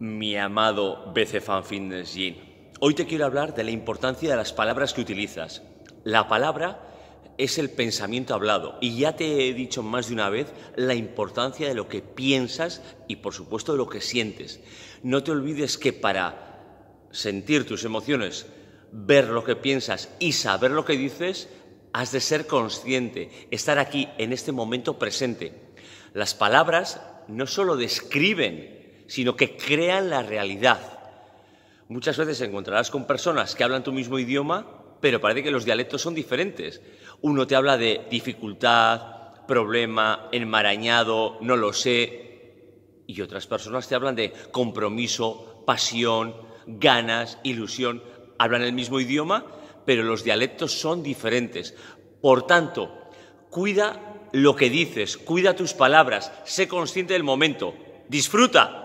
mi amado BC Fan Fitness Gin. Hoy te quiero hablar de la importancia de las palabras que utilizas. La palabra es el pensamiento hablado y ya te he dicho más de una vez la importancia de lo que piensas y por supuesto de lo que sientes. No te olvides que para sentir tus emociones, ver lo que piensas y saber lo que dices, has de ser consciente, estar aquí en este momento presente. Las palabras no solo describen sino que crean la realidad. Muchas veces encontrarás con personas que hablan tu mismo idioma, pero parece que los dialectos son diferentes. Uno te habla de dificultad, problema, enmarañado, no lo sé, y otras personas te hablan de compromiso, pasión, ganas, ilusión. Hablan el mismo idioma, pero los dialectos son diferentes. Por tanto, cuida lo que dices, cuida tus palabras, sé consciente del momento, disfruta.